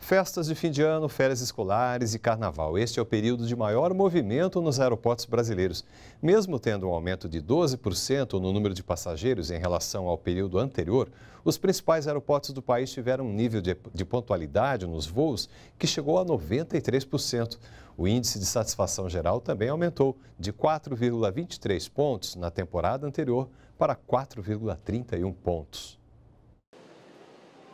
Festas de fim de ano, férias escolares e carnaval. Este é o período de maior movimento nos aeroportos brasileiros. Mesmo tendo um aumento de 12% no número de passageiros em relação ao período anterior, os principais aeroportos do país tiveram um nível de, de pontualidade nos voos que chegou a 93%. O índice de satisfação geral também aumentou de 4,23 pontos na temporada anterior para 4,31 pontos.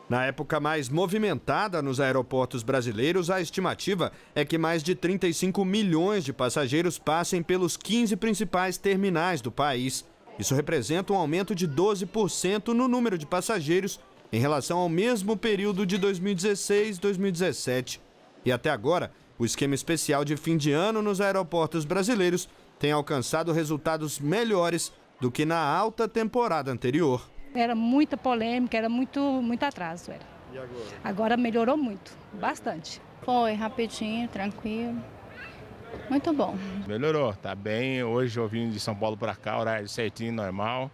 Na época mais movimentada nos aeroportos brasileiros, a estimativa é que mais de 35 milhões de passageiros passem pelos 15 principais terminais do país. Isso representa um aumento de 12% no número de passageiros em relação ao mesmo período de 2016-2017. E até agora, o esquema especial de fim de ano nos aeroportos brasileiros tem alcançado resultados melhores do que na alta temporada anterior. Era muita polêmica, era muito, muito atraso. Era. E agora? Agora melhorou muito, bastante. Foi rapidinho, tranquilo. Muito bom. Melhorou, tá bem. Hoje eu vim de São Paulo para cá, horário certinho, normal.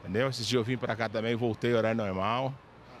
Entendeu? Esse dia eu vim para cá também, voltei, horário normal.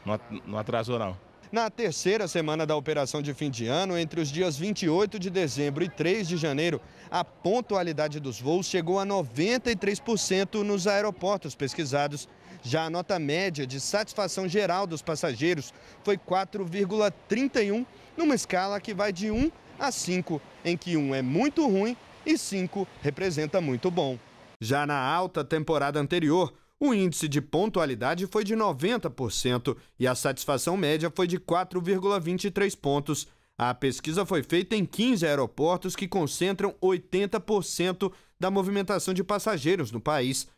Não, não atrasou não. Na terceira semana da operação de fim de ano, entre os dias 28 de dezembro e 3 de janeiro, a pontualidade dos voos chegou a 93% nos aeroportos pesquisados. Já a nota média de satisfação geral dos passageiros foi 4,31, numa escala que vai de 1 a 5, em que 1 é muito ruim e 5 representa muito bom. Já na alta temporada anterior, o índice de pontualidade foi de 90% e a satisfação média foi de 4,23 pontos. A pesquisa foi feita em 15 aeroportos que concentram 80% da movimentação de passageiros no país.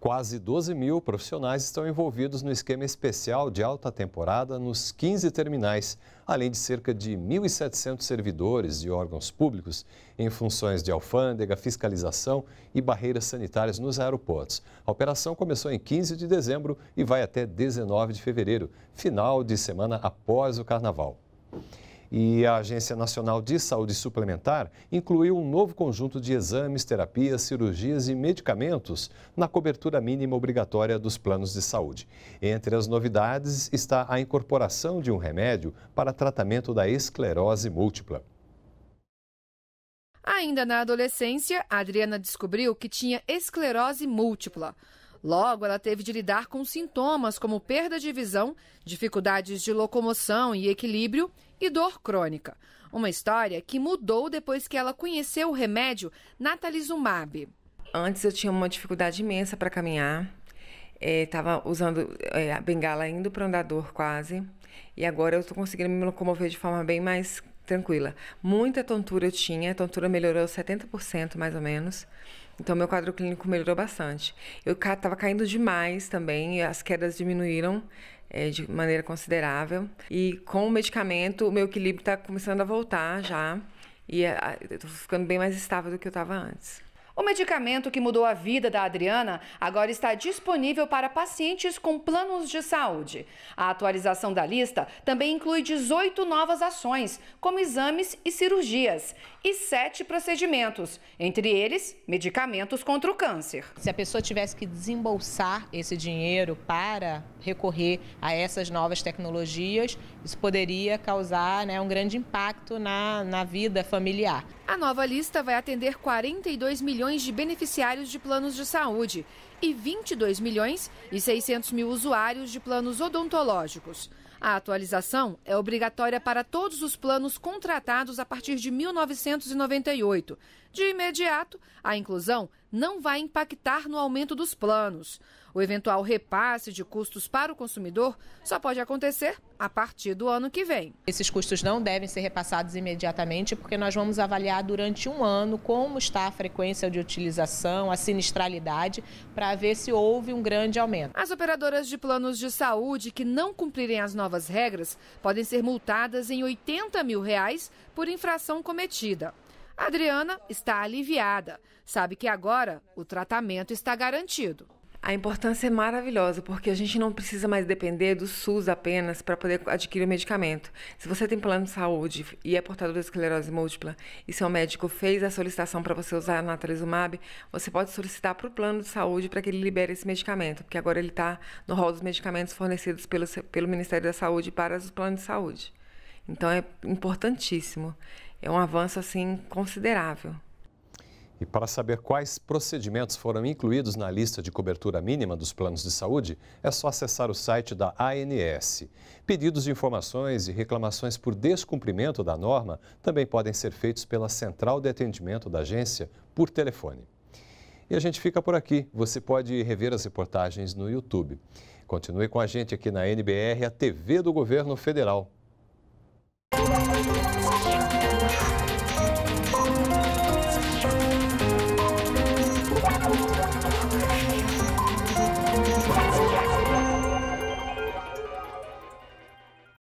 Quase 12 mil profissionais estão envolvidos no esquema especial de alta temporada nos 15 terminais, além de cerca de 1.700 servidores de órgãos públicos em funções de alfândega, fiscalização e barreiras sanitárias nos aeroportos. A operação começou em 15 de dezembro e vai até 19 de fevereiro, final de semana após o Carnaval. E a Agência Nacional de Saúde Suplementar incluiu um novo conjunto de exames, terapias, cirurgias e medicamentos na cobertura mínima obrigatória dos planos de saúde. Entre as novidades está a incorporação de um remédio para tratamento da esclerose múltipla. Ainda na adolescência, Adriana descobriu que tinha esclerose múltipla. Logo, ela teve de lidar com sintomas como perda de visão, dificuldades de locomoção e equilíbrio e dor crônica. Uma história que mudou depois que ela conheceu o remédio natalizumab. Antes eu tinha uma dificuldade imensa para caminhar. Estava é, usando é, a bengala indo para o andador quase. E agora eu estou conseguindo me locomover de forma bem mais tranquila. Muita tontura eu tinha, a tontura melhorou 70% mais ou menos. Então, meu quadro clínico melhorou bastante. Eu estava caindo demais também, as quedas diminuíram é, de maneira considerável. E com o medicamento, o meu equilíbrio está começando a voltar já. E ah, eu ficando bem mais estável do que eu estava antes. O medicamento que mudou a vida da Adriana agora está disponível para pacientes com planos de saúde. A atualização da lista também inclui 18 novas ações, como exames e cirurgias, e 7 procedimentos, entre eles medicamentos contra o câncer. Se a pessoa tivesse que desembolsar esse dinheiro para recorrer a essas novas tecnologias, isso poderia causar né, um grande impacto na, na vida familiar. A nova lista vai atender 42 milhões de beneficiários de planos de saúde e 22 milhões e 600 mil usuários de planos odontológicos. A atualização é obrigatória para todos os planos contratados a partir de 1998. De imediato, a inclusão não vai impactar no aumento dos planos. O eventual repasse de custos para o consumidor só pode acontecer a partir do ano que vem. Esses custos não devem ser repassados imediatamente, porque nós vamos avaliar durante um ano como está a frequência de utilização, a sinistralidade, para ver se houve um grande aumento. As operadoras de planos de saúde que não cumprirem as novas regras podem ser multadas em 80 mil reais por infração cometida. Adriana está aliviada. Sabe que agora o tratamento está garantido. A importância é maravilhosa, porque a gente não precisa mais depender do SUS apenas para poder adquirir o medicamento. Se você tem plano de saúde e é portador de esclerose múltipla e seu médico fez a solicitação para você usar a natalizumab, você pode solicitar para o plano de saúde para que ele libere esse medicamento, porque agora ele está no rol dos medicamentos fornecidos pelo, pelo Ministério da Saúde para os planos de saúde. Então é importantíssimo. É um avanço assim considerável. E para saber quais procedimentos foram incluídos na lista de cobertura mínima dos planos de saúde, é só acessar o site da ANS. Pedidos de informações e reclamações por descumprimento da norma também podem ser feitos pela central de atendimento da agência por telefone. E a gente fica por aqui. Você pode rever as reportagens no YouTube. Continue com a gente aqui na NBR, a TV do Governo Federal.